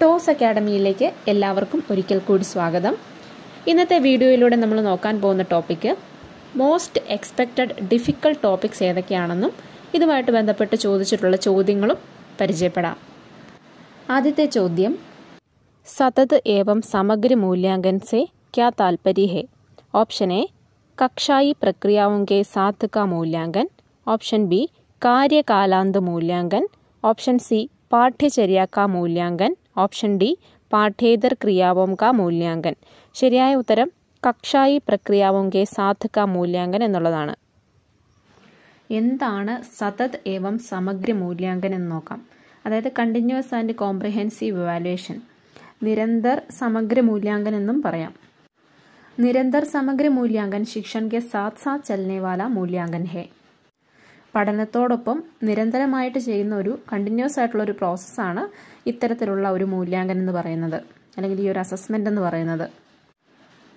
toss അക്കാഡമിയിലേക്ക് എല്ലാവർക്കും ഒരിക്കൽ കൂടി സ്വാഗതം ഇന്നത്തെ വീഡിയോയിലൂടെ നമ്മൾ നോക്കാൻ പോകുന്ന topic most expected difficult topics ഏതൊക്കെയാണെന്നും ഇതുമായിട്ട് ബന്ധപ്പെട്ട് ചോദിച്ചിട്ടുള്ള ചോദ്യങ്ങളും പരിചയപ്പെടാം ആദ്യത്തെ ചോദ്യം സതത് ഏവം സമഗ്ര മൂല്യാങ്കൻ ക്യാ താൽപര്യ ഹെ ഓപ്ഷൻ എ കക്ഷായി പ്രക്രിയാവും കെ മൂല്യാങ്കൻ ഓപ്ഷൻ ബി കാര്യകാലാന്ത മൂല്യാങ്കൻ ഓപ്ഷൻ സി പാഠ്യചര്യാക്ക മൂല്യാങ്കൻ ഓപ്ഷൻ ഡി पाठेतर क्रियाओं का മൂല്യാങ്കൻ ശരിയായ ഉത്തരം കക്ഷായി പ്രക്രിയാവും കെ സാധക മൂല്യാങ്കൻ എന്നുള്ളതാണ് എന്താണ് സതത് ഏവം സമഗ്ര മൂല്യാങ്കൻ എന്ന് നോക്കാം അതായത് കണ്ടിന്യൂസ് ആൻഡ് കോംപ്രിഹെൻസീവ് ഇവാലുവേഷൻ നിരന്തർ സമഗ്ര മൂല്യാങ്കൻ എന്നും പറയാം നിരന്തർ സമഗ്ര മൂല്യാങ്കൻ ശിക്ഷൺ കെ സാത് സാത് ചലനേവാല മൂല്യാങ്കൻ ഹേ പഠനത്തോടൊപ്പം നിരന്തരമായിട്ട് ചെയ്യുന്ന ഒരു കണ്ടിന്യൂസ് ആയിട്ടുള്ള ഒരു പ്രോസസ്സാണ് ഇത്തരത്തിലുള്ള ഒരു മൂല്യാങ്കനം എന്ന് പറയുന്നത് അല്ലെങ്കിൽ ഈ ഒരു അസസ്മെന്റ് എന്ന് പറയുന്നത്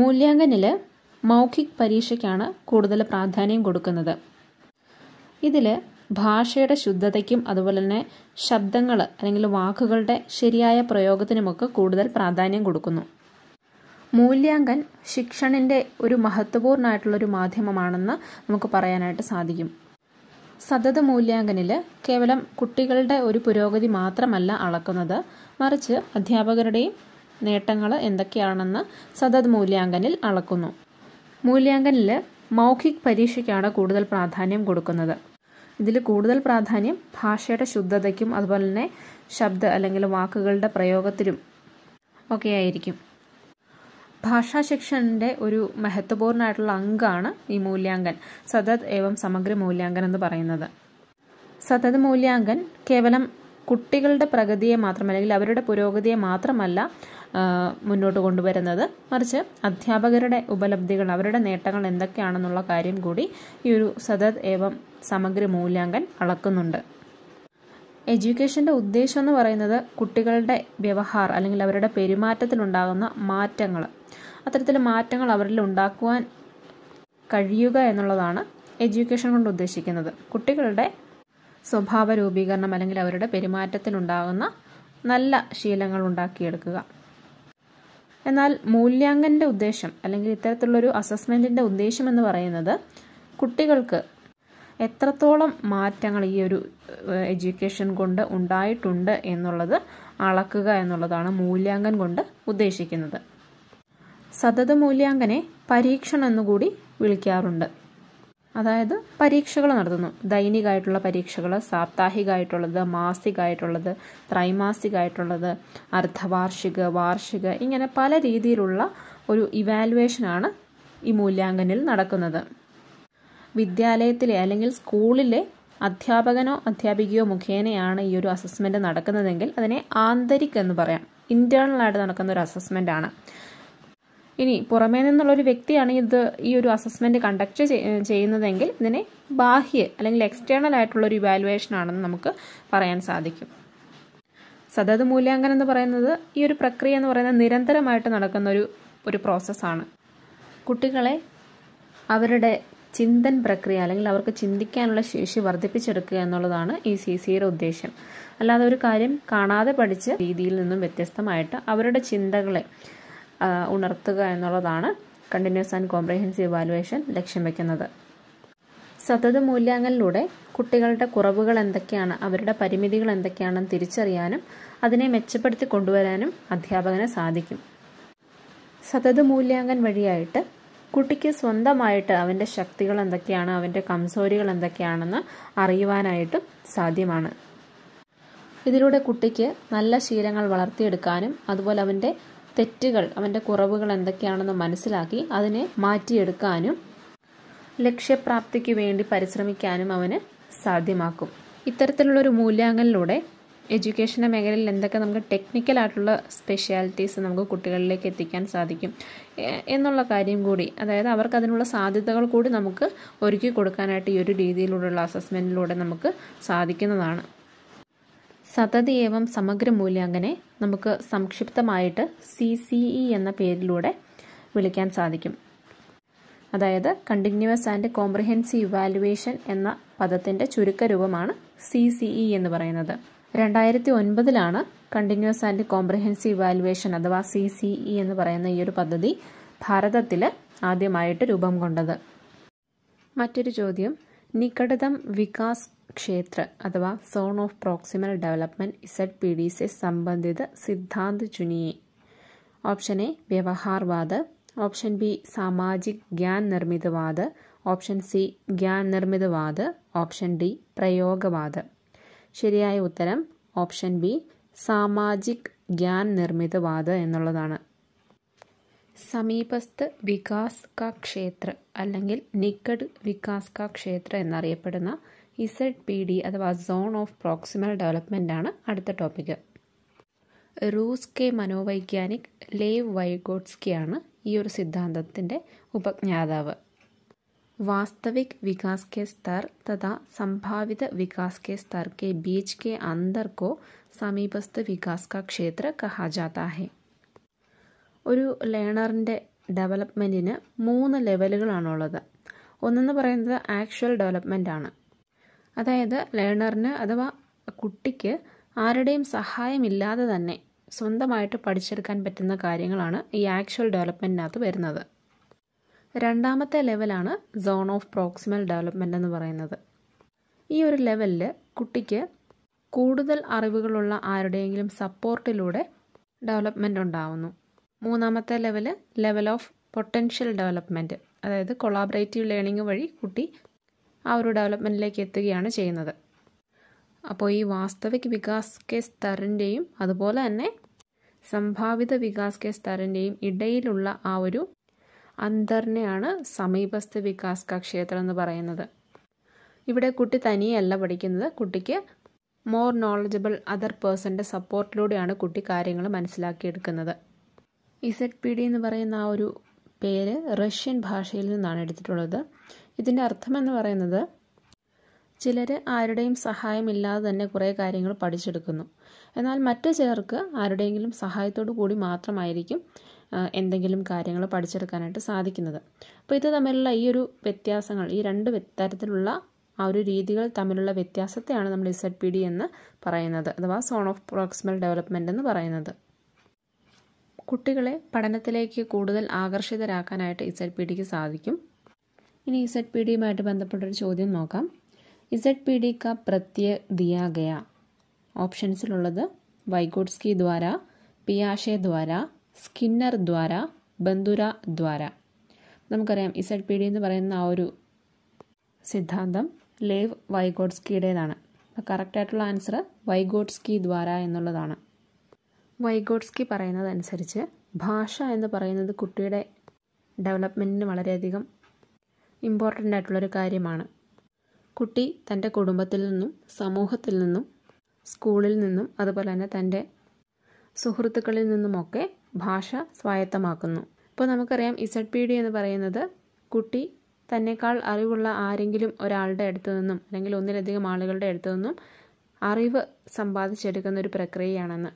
മൂല്യാങ്കനിൽ മൗഖിക് പരീക്ഷയ്ക്കാണ് കൂടുതൽ പ്രാധാന്യം കൊടുക്കുന്നത് ഇതിൽ ഭാഷയുടെ ശുദ്ധതയ്ക്കും അതുപോലെ തന്നെ ശബ്ദങ്ങൾ അല്ലെങ്കിൽ വാക്കുകളുടെ ശരിയായ പ്രയോഗത്തിനുമൊക്കെ കൂടുതൽ പ്രാധാന്യം കൊടുക്കുന്നു മൂല്യാങ്കൻ ശിക്ഷണിൻ്റെ ഒരു മഹത്വപൂർണ്ണമായിട്ടുള്ളൊരു മാധ്യമമാണെന്ന് നമുക്ക് പറയാനായിട്ട് സാധിക്കും സതത മൂല്യാങ്കനിൽ കേവലം കുട്ടികളുടെ ഒരു പുരോഗതി മാത്രമല്ല അളക്കുന്നത് മറിച്ച് അധ്യാപകരുടെയും നേട്ടങ്ങൾ എന്തൊക്കെയാണെന്ന് സതത് മൂല്യാങ്കനിൽ അളക്കുന്നു മൂല്യാങ്കനിൽ മൗഖിക് പരീക്ഷയ്ക്കാണ് കൂടുതൽ പ്രാധാന്യം കൊടുക്കുന്നത് ഇതിൽ കൂടുതൽ പ്രാധാന്യം ഭാഷയുടെ ശുദ്ധതയ്ക്കും അതുപോലെ തന്നെ ശബ്ദ അല്ലെങ്കിൽ വാക്കുകളുടെ പ്രയോഗത്തിലും ഒക്കെ ആയിരിക്കും ഭാഷാ ശിക്ഷണിൻ്റെ ഒരു മഹത്വപൂർണ്ണമായിട്ടുള്ള അംഗമാണ് ഈ മൂല്യാങ്കൻ സതത് ഏവം സമഗ്ര മൂല്യാങ്കൻ എന്ന് പറയുന്നത് സതത് മൂല്യാങ്കൻ കേവലം കുട്ടികളുടെ പ്രഗതിയെ മാത്രം അല്ലെങ്കിൽ അവരുടെ പുരോഗതിയെ മാത്രമല്ല മുന്നോട്ട് കൊണ്ടുവരുന്നത് മറിച്ച് അധ്യാപകരുടെ ഉപലബ്ധികൾ അവരുടെ നേട്ടങ്ങൾ എന്തൊക്കെയാണെന്നുള്ള കാര്യം കൂടി ഈ ഒരു സതത് ഏവം സമഗ്ര മൂല്യാങ്കൻ അളക്കുന്നുണ്ട് എഡ്യൂക്കേഷൻ്റെ ഉദ്ദേശം എന്ന് പറയുന്നത് കുട്ടികളുടെ വ്യവഹാർ അല്ലെങ്കിൽ അവരുടെ പെരുമാറ്റത്തിലുണ്ടാകുന്ന മാറ്റങ്ങൾ അത്തരത്തിൽ മാറ്റങ്ങൾ അവരിൽ ഉണ്ടാക്കുവാൻ കഴിയുക എന്നുള്ളതാണ് എഡ്യൂക്കേഷൻ കൊണ്ട് ഉദ്ദേശിക്കുന്നത് കുട്ടികളുടെ സ്വഭാവ രൂപീകരണം അല്ലെങ്കിൽ അവരുടെ പെരുമാറ്റത്തിലുണ്ടാകുന്ന നല്ല ശീലങ്ങൾ ഉണ്ടാക്കിയെടുക്കുക എന്നാൽ മൂല്യാങ്കന്റെ ഉദ്ദേശം അല്ലെങ്കിൽ ഇത്തരത്തിലുള്ളൊരു അസസ്മെന്റിന്റെ ഉദ്ദേശം എന്ന് പറയുന്നത് കുട്ടികൾക്ക് എത്രത്തോളം മാറ്റങ്ങൾ ഈ ഒരു എഡ്യൂക്കേഷൻ കൊണ്ട് ഉണ്ടായിട്ടുണ്ട് എന്നുള്ളത് അളക്കുക എന്നുള്ളതാണ് മൂല്യാങ്കൻ കൊണ്ട് ഉദ്ദേശിക്കുന്നത് സതത മൂല്യാങ്കനെ പരീക്ഷണം എന്നുകൂടി വിളിക്കാറുണ്ട് അതായത് പരീക്ഷകൾ നടത്തുന്നു ദൈനികമായിട്ടുള്ള പരീക്ഷകൾ സാപ്താഹികമായിട്ടുള്ളത് മാസികമായിട്ടുള്ളത് ത്രൈമാസികമായിട്ടുള്ളത് അർദ്ധവാർഷിക വാർഷിക ഇങ്ങനെ പല രീതിയിലുള്ള ഒരു ഇവാലുവേഷനാണ് ഈ മൂല്യാങ്കനിൽ നടക്കുന്നത് വിദ്യാലയത്തിലെ അല്ലെങ്കിൽ സ്കൂളിലെ അധ്യാപകനോ അധ്യാപികയോ മുഖേനയാണ് ഈ ഒരു അസസ്മെന്റ് നടക്കുന്നതെങ്കിൽ അതിനെ ആന്തരിക് എന്ന് പറയാം ആയിട്ട് നടക്കുന്ന ഒരു അസസ്മെൻ്റ് ആണ് ഇനി പുറമേ നിന്നുള്ളൊരു വ്യക്തിയാണ് ഇത് ഈ ഒരു അസസ്മെന്റ് കണ്ടക്ട് ചെയ്യുന്നതെങ്കിൽ ഇതിനെ ബാഹ്യ അല്ലെങ്കിൽ എക്സ്റ്റേണൽ ആയിട്ടുള്ള ഒരു ഇവാലുവേഷൻ ആണെന്ന് നമുക്ക് പറയാൻ സാധിക്കും സതത് മൂല്യാങ്കനം എന്ന് പറയുന്നത് ഈ ഒരു പ്രക്രിയ എന്ന് പറയുന്നത് നിരന്തരമായിട്ട് നടക്കുന്ന ഒരു ഒരു പ്രോസസ്സാണ് കുട്ടികളെ അവരുടെ ചിന്തൻ പ്രക്രിയ അല്ലെങ്കിൽ അവർക്ക് ചിന്തിക്കാനുള്ള ശേഷി വർദ്ധിപ്പിച്ചെടുക്കുക എന്നുള്ളതാണ് ഈ സി സിയുടെ ഉദ്ദേശം അല്ലാതെ ഒരു കാര്യം കാണാതെ പഠിച്ച രീതിയിൽ നിന്നും വ്യത്യസ്തമായിട്ട് അവരുടെ ചിന്തകളെ ഉണർത്തുക എന്നുള്ളതാണ് കണ്ടിന്യൂസ് ആൻഡ് കോംപ്രഹെൻസീവ് ഇവാലുവേഷൻ ലക്ഷ്യം വയ്ക്കുന്നത് സതത മൂല്യങ്ങളിലൂടെ കുട്ടികളുടെ കുറവുകൾ എന്തൊക്കെയാണ് അവരുടെ പരിമിതികൾ എന്തൊക്കെയാണെന്ന് തിരിച്ചറിയാനും അതിനെ മെച്ചപ്പെടുത്തി കൊണ്ടുവരാനും അധ്യാപകന് സാധിക്കും സതത മൂല്യാങ്കൻ വഴിയായിട്ട് കുട്ടിക്ക് സ്വന്തമായിട്ട് അവൻ്റെ ശക്തികൾ എന്തൊക്കെയാണ് അവൻ്റെ കംസോരികൾ എന്തൊക്കെയാണെന്ന് അറിയുവാനായിട്ടും സാധ്യമാണ് ഇതിലൂടെ കുട്ടിക്ക് നല്ല ശീലങ്ങൾ വളർത്തിയെടുക്കാനും അതുപോലെ അവൻ്റെ തെറ്റുകൾ അവൻ്റെ കുറവുകൾ എന്തൊക്കെയാണെന്ന് മനസ്സിലാക്കി അതിനെ മാറ്റിയെടുക്കാനും ലക്ഷ്യപ്രാപ്തിക്ക് വേണ്ടി പരിശ്രമിക്കാനും അവന് സാധ്യമാക്കും ഇത്തരത്തിലുള്ളൊരു മൂല്യാങ്കനിലൂടെ എഡ്യൂക്കേഷൻ്റെ മേഖലയിൽ എന്തൊക്കെ നമുക്ക് ടെക്നിക്കൽ ആയിട്ടുള്ള സ്പെഷ്യാലിറ്റീസ് നമുക്ക് കുട്ടികളിലേക്ക് എത്തിക്കാൻ സാധിക്കും എന്നുള്ള കാര്യം കൂടി അതായത് അവർക്ക് അതിനുള്ള സാധ്യതകൾ കൂടി നമുക്ക് ഒരുക്കി കൊടുക്കാനായിട്ട് ഈ ഒരു രീതിയിലുള്ള അസസ്മെൻറ്റിലൂടെ നമുക്ക് സാധിക്കുന്നതാണ് സതതി ഏവം സമഗ്രമൂല്യാങ്കനെ നമുക്ക് സംക്ഷിപ്തമായിട്ട് സി സി ഇ എന്ന പേരിലൂടെ വിളിക്കാൻ സാധിക്കും അതായത് കണ്ടിന്യൂസ് ആൻഡ് കോംപ്രിഹെൻസീവ് ഇവാലുവേഷൻ എന്ന പദത്തിൻ്റെ ചുരുക്കരൂപമാണ് സി സി ഇ എന്ന് പറയുന്നത് രണ്ടായിരത്തി ഒൻപതിലാണ് കണ്ടിന്യൂസ് ആൻഡ് കോംപ്രിഹെൻസീവ് ഇവാലുവേഷൻ അഥവാ സി സി ഇ എന്ന് പറയുന്ന ഈ ഒരു പദ്ധതി ഭാരതത്തിൽ ആദ്യമായിട്ട് രൂപം കൊണ്ടത് മറ്റൊരു ചോദ്യം നികടതം വികാസ് ക്ഷേത്ര അഥവാ zone of proximal development Z P D സി സംബന്ധിത സിദ്ധാന്ത് ചുനിയെ ഓപ്ഷൻ എ വ്യവഹാർവാദ് ഓപ്ഷൻ ബി സാമാജിക് ഗ്യാൻ നിർമ്മിതവാദ് ഓപ്ഷൻ സി ഗ്യാൻ നിർമ്മിതവാദ് ഓപ്ഷൻ ഡി പ്രയോഗവാദ് ശരിയായ ഉത്തരം ഓപ്ഷൻ ബി സാമാജിക് ഗ്യാൻ നിർമ്മിതവാദ് എന്നുള്ളതാണ് സമീപസ്ഥ വികാസ് കാ ക്ഷേത്ര അല്ലെങ്കിൽ നിക്കഡ് വികാസ് കാ ക്ഷേത്ര എന്നറിയപ്പെടുന്ന ഇസഡ് പി ഡി അഥവാ സോൺ ഓഫ് പ്രോക്സിമൽ ഡെവലപ്മെൻ്റ് ആണ് അടുത്ത ടോപ്പിക് റൂസ് കെ മനോവൈജ്ഞാനിക് ലേവ് ആണ് ഈ ഒരു സിദ്ധാന്തത്തിൻ്റെ ഉപജ്ഞാതാവ് वास्तविक विकास के स्तर तथा संभावित विकास के स्तर के बीच के अंतर को समीपस्थ विकास का क्षेत्र कहा जाता है ഒരു ലേണറിൻ്റെ ഡെവലപ്മെൻറ്റിന് മൂന്ന് ലെവലുകളാണുള്ളത് ഒന്നെന്ന് പറയുന്നത് ആക്ച്വൽ ഡെവലപ്മെൻ്റ് ആണ് അതായത് ലേണറിന് അഥവാ കുട്ടിക്ക് ആരുടെയും സഹായമില്ലാതെ തന്നെ സ്വന്തമായിട്ട് പഠിച്ചെടുക്കാൻ പറ്റുന്ന കാര്യങ്ങളാണ് ഈ ആക്ച്വൽ ഡെവലപ്മെൻറ്റിനകത്ത് വരുന്നത് രണ്ടാമത്തെ ലെവലാണ് സോൺ ഓഫ് പ്രോക്സിമൽ ഡെവലപ്മെൻ്റ് എന്ന് പറയുന്നത് ഈ ഒരു ലെവലിൽ കുട്ടിക്ക് കൂടുതൽ അറിവുകളുള്ള ആരുടെയെങ്കിലും സപ്പോർട്ടിലൂടെ ഡെവലപ്മെൻ്റ് ഉണ്ടാവുന്നു മൂന്നാമത്തെ level level of potential development അതായത് കൊളാബറേറ്റീവ് ലേണിംഗ് വഴി കുട്ടി ആ ഒരു ഡെവലപ്മെൻറ്റിലേക്ക് എത്തുകയാണ് ചെയ്യുന്നത് അപ്പോൾ ഈ വാസ്തവിക് വികാസ് കെ തറിൻ്റെയും അതുപോലെ തന്നെ സംഭാവിത വികാസ് കെ തറിൻ്റെയും ഇടയിലുള്ള ആ ഒരു അന്തറിനെയാണ് സമീപസ്ഥ വികാസ് കക്ഷേത്രം എന്ന് പറയുന്നത് ഇവിടെ കുട്ടി തനിയല്ല പഠിക്കുന്നത് കുട്ടിക്ക് മോർ നോളജബിൾ അതർ പേഴ്സൻ്റെ സപ്പോർട്ടിലൂടെയാണ് കുട്ടി കാര്യങ്ങൾ മനസ്സിലാക്കിയെടുക്കുന്നത് ഇസഡ് പി ഡി എന്ന് പറയുന്ന ആ ഒരു പേര് റഷ്യൻ ഭാഷയിൽ നിന്നാണ് എടുത്തിട്ടുള്ളത് ഇതിൻ്റെ അർത്ഥമെന്ന് പറയുന്നത് ചിലർ ആരുടെയും സഹായമില്ലാതെ തന്നെ കുറേ കാര്യങ്ങൾ പഠിച്ചെടുക്കുന്നു എന്നാൽ മറ്റു ചിലർക്ക് ആരുടെയെങ്കിലും സഹായത്തോടു കൂടി മാത്രമായിരിക്കും എന്തെങ്കിലും കാര്യങ്ങൾ പഠിച്ചെടുക്കാനായിട്ട് സാധിക്കുന്നത് അപ്പോൾ ഇത് തമ്മിലുള്ള ഈ ഒരു വ്യത്യാസങ്ങൾ ഈ രണ്ട് തരത്തിലുള്ള ആ ഒരു രീതികൾ തമ്മിലുള്ള വ്യത്യാസത്തെയാണ് നമ്മൾ ഇസഡ് പി ഡി എന്ന് പറയുന്നത് അഥവാ സോൺ ഓഫ് പ്രോക്സിമൽ ഡെവലപ്മെൻ്റ് എന്ന് പറയുന്നത് കുട്ടികളെ പഠനത്തിലേക്ക് കൂടുതൽ ആകർഷിതരാക്കാനായിട്ട് ഇസഡ് പി ഡിക്ക് സാധിക്കും ഇനി ഇസഡ് പി ഡിയുമായിട്ട് ബന്ധപ്പെട്ടൊരു ചോദ്യം നോക്കാം ഇസഡ് പി ഡി ക പ്രത്യയ ദിയാഗയ ഓപ്ഷൻസിലുള്ളത് വൈഗോഡ്സ്കി ദ്വാര പിയാഷെ ദ്വാര സ്കിന്നർ ദ്വാര ബന്ധുര ദ്വാര നമുക്കറിയാം ഇസഡ് പി ഡി എന്ന് പറയുന്ന ആ ഒരു സിദ്ധാന്തം ലേവ് വൈഗോഡ്സ്കിയുടേതാണ് അപ്പോൾ കറക്റ്റായിട്ടുള്ള ആൻസർ വൈഗോഡ്സ്കി ദ്വാര എന്നുള്ളതാണ് വൈഗോഡ്സ്കി പറയുന്നതനുസരിച്ച് ഭാഷ എന്ന് പറയുന്നത് കുട്ടിയുടെ ഡെവലപ്മെൻറ്റിന് വളരെയധികം ഇമ്പോർട്ടൻ്റ് ആയിട്ടുള്ളൊരു കാര്യമാണ് കുട്ടി തൻ്റെ കുടുംബത്തിൽ നിന്നും സമൂഹത്തിൽ നിന്നും സ്കൂളിൽ നിന്നും അതുപോലെ തന്നെ തൻ്റെ സുഹൃത്തുക്കളിൽ നിന്നുമൊക്കെ ഭാഷ സ്വായത്തമാക്കുന്നു ഇപ്പോൾ നമുക്കറിയാം ഇസഡ് പി ഡി എന്ന് പറയുന്നത് കുട്ടി തന്നെക്കാൾ അറിവുള്ള ആരെങ്കിലും ഒരാളുടെ അടുത്തു നിന്നും അല്ലെങ്കിൽ ഒന്നിലധികം ആളുകളുടെ അടുത്തു നിന്നും അറിവ് സമ്പാദിച്ചെടുക്കുന്ന ഒരു പ്രക്രിയയാണെന്ന്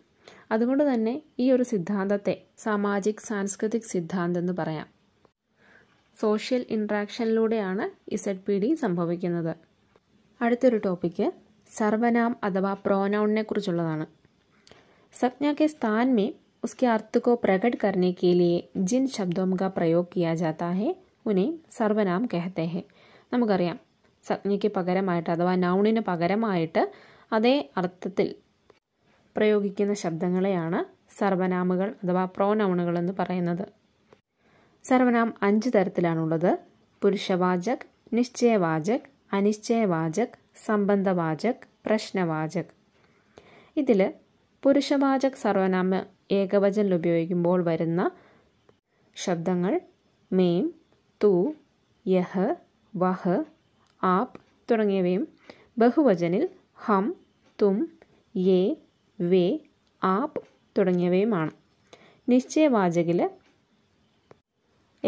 അതുകൊണ്ട് തന്നെ ഈ ഒരു സിദ്ധാന്തത്തെ സാമാജിക് സാംസ്കൃതിക് സിദ്ധാന്തം എന്ന് പറയാം സോഷ്യൽ ഇൻട്രാക്ഷനിലൂടെയാണ് ഇസഡ് പി ഡി സംഭവിക്കുന്നത് അടുത്തൊരു ടോപ്പിക്ക് സർവനാം അഥവാ പ്രോനൗണിനെ കുറിച്ചുള്ളതാണ് സജ്ഞാക്കെ के ഉസ്കെ അർത്ഥക്കോ പ്രകട് अर्थ को प्रकट करने പ്രയോഗ് കിയാ जिन शब्दों ഉനെ സർവനാം കഹത്തെ ഹെ നമുക്കറിയാം സജ്ഞയ്ക്ക് പകരമായിട്ട് അഥവാ നൗണിന് പകരമായിട്ട് അതേ അർത്ഥത്തിൽ പ്രയോഗിക്കുന്ന ശബ്ദങ്ങളെയാണ് സർവനാമുകൾ അഥവാ പ്രോനൗണുകൾ എന്ന് പറയുന്നത് സർവനാം അഞ്ച് തരത്തിലാണുള്ളത് പുരുഷവാചക് നിശ്ചയവാചക് അനിശ്ചയവാചക് സംബന്ധവാചക് പ്രശ്നവാചക് ഇതിൽ പുരുഷവാചക് സർവനാമ ഏകവചനിൽ ഉപയോഗിക്കുമ്പോൾ വരുന്ന ശബ്ദങ്ങൾ മേം തു യഹ് വഹ് ആപ് തുടങ്ങിയവയും ബഹുവചനിൽ ഹം തും യേ വേ ആപ് തുടങ്ങിയവയുമാണ് നിശ്ചയവാചകിൽ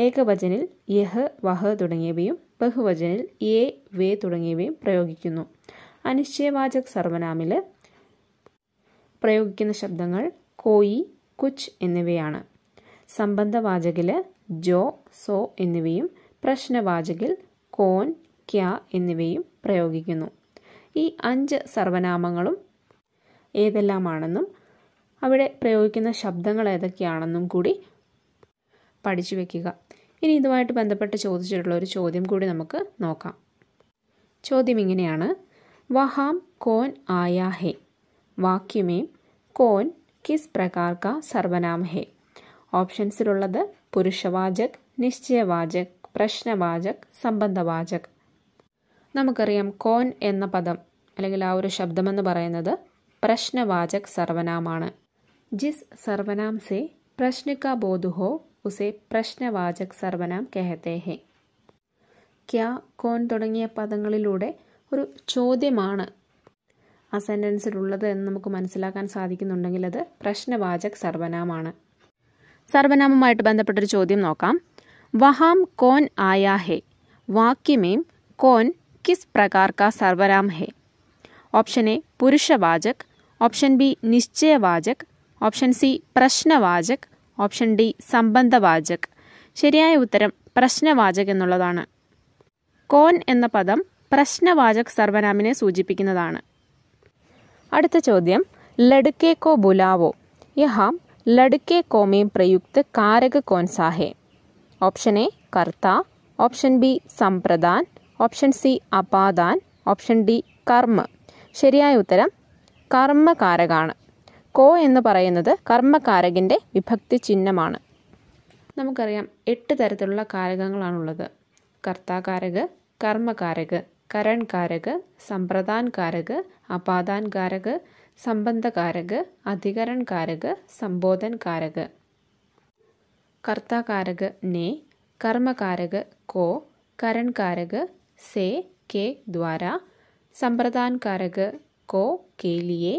ഏകവചനിൽ യഹ് വഹ് തുടങ്ങിയവയും ബഹുവചനിൽ എ വേ തുടങ്ങിയവയും പ്രയോഗിക്കുന്നു അനിശ്ചയവാചക സർവനാമിൽ പ്രയോഗിക്കുന്ന ശബ്ദങ്ങൾ കോയി കുച്ച് എന്നിവയാണ് സംബന്ധവാചകിൽ ജോ സോ എന്നിവയും പ്രശ്നവാചകിൽ കോൻ ക്യാ എന്നിവയും പ്രയോഗിക്കുന്നു ഈ അഞ്ച് സർവനാമങ്ങളും ഏതെല്ലാമാണെന്നും അവിടെ പ്രയോഗിക്കുന്ന ശബ്ദങ്ങൾ ഏതൊക്കെയാണെന്നും കൂടി പഠിച്ചു വയ്ക്കുക ഇനി ഇതുമായിട്ട് ബന്ധപ്പെട്ട് ചോദിച്ചിട്ടുള്ള ഒരു ചോദ്യം കൂടി നമുക്ക് നോക്കാം ചോദ്യം ഇങ്ങനെയാണ് വഹാം കോൻ ആയാ ഹേ വാക്യമേം കോൻ കിസ് പ്രകാർക്ക സർവനാം ഹേ ഓപ്ഷൻസിലുള്ളത് പുരുഷവാചക് നിശ്ചയവാചക് പ്രശ്നവാചക് സംബന്ധവാചക് നമുക്കറിയാം കോൻ എന്ന പദം അല്ലെങ്കിൽ ആ ഒരു ശബ്ദമെന്ന് പറയുന്നത് പ്രശ്നവാചക് സർവനാമാണ് ജിസ് സർവനാം സെ പ്രശ്ന കാ ബോധ് ഹോ ഉസെ പ്രശ്നവാചക് സർവനാം കെഹത്തെ ഹെ ക്യാ കോൺ തുടങ്ങിയ പദങ്ങളിലൂടെ ഒരു ചോദ്യമാണ് ആ സെൻറ്റൻസിലുള്ളത് എന്ന് നമുക്ക് മനസ്സിലാക്കാൻ സാധിക്കുന്നുണ്ടെങ്കിൽ അത് പ്രശ്നവാചക് സർവനാമാണ് സർവനാമമായിട്ട് ബന്ധപ്പെട്ടൊരു ചോദ്യം നോക്കാം വഹാം കോൻ ആയാ ഹെ വാക്യമേം കോൻ കിസ് പ്രകാർ കാ സർവനാം ഹെ ഓപ്ഷൻ എ പുരുഷവാചക് ഓപ്ഷൻ ബി നിശ്ചയവാചക് ഓപ്ഷൻ സി പ്രശ്നവാചക് ഓപ്ഷൻ ഡി സംബന്ധവാചക് ശരിയായ ഉത്തരം പ്രശ്നവാചക് എന്നുള്ളതാണ് കോൻ എന്ന പദം പ്രശ്നവാചക് സർവനാമിനെ സൂചിപ്പിക്കുന്നതാണ് അടുത്ത ചോദ്യം ലടുക്കെ കോ ബുലാവോ യഹാം ലഡുക്കേ കോമേ പ്രയുക്ത് കാരക കോൻസാഹേ ഓപ്ഷൻ എ കർത്ത ഓപ്ഷൻ ബി സമ്പ്രദാൻ ഓപ്ഷൻ സി അപാദാൻ ഓപ്ഷൻ ഡി കർമ്മ ശരിയായ ഉത്തരം കർമ്മകാരകാണ് കോ എന്ന് പറയുന്നത് കർമ്മകാരകിൻ്റെ വിഭക്തി ചിഹ്നമാണ് നമുക്കറിയാം എട്ട് തരത്തിലുള്ള കാരകങ്ങളാണുള്ളത് കർത്താകാരക് കർമ്മകാരക് കരൺകാരക് സമ്പ്രദാൻകാരക് അപാദാൻകാരക് സംബന്ധകാരക് അധികരണകാരക് സംബോധൻകാരക് കർത്താകാരക് നെ കർമ്മകാരക് കോ കരൺകാരക് സേ കെ ദ്വാര സമ്പ്രദാൻകാരക് को के लिए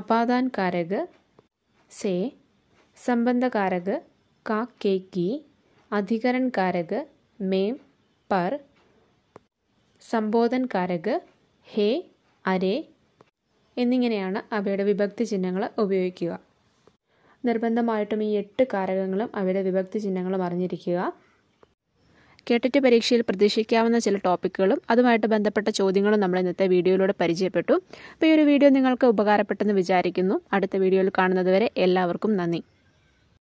अपादान कारक से संबंध कारक का के की अधिकरण कारक में पर ഹേ അരേ എന്നിങ്ങനെയാണ് അവയുടെ വിഭക്തി ചിഹ്നങ്ങൾ ഉപയോഗിക്കുക നിർബന്ധമായിട്ടും ഈ എട്ട് കാരകങ്ങളും അവയുടെ വിഭക്തി ചിഹ്നങ്ങളും അറിഞ്ഞിരിക്കുക കേട്ടിട്ട് പരീക്ഷയിൽ പ്രതീക്ഷിക്കാവുന്ന ചില ടോപ്പിക്കുകളും അതുമായിട്ട് ബന്ധപ്പെട്ട ചോദ്യങ്ങളും നമ്മൾ ഇന്നത്തെ വീഡിയോയിലൂടെ പരിചയപ്പെട്ടു അപ്പോൾ ഈ ഒരു വീഡിയോ നിങ്ങൾക്ക് ഉപകാരപ്പെട്ടെന്ന് വിചാരിക്കുന്നു അടുത്ത വീഡിയോയിൽ കാണുന്നതുവരെ എല്ലാവർക്കും നന്ദി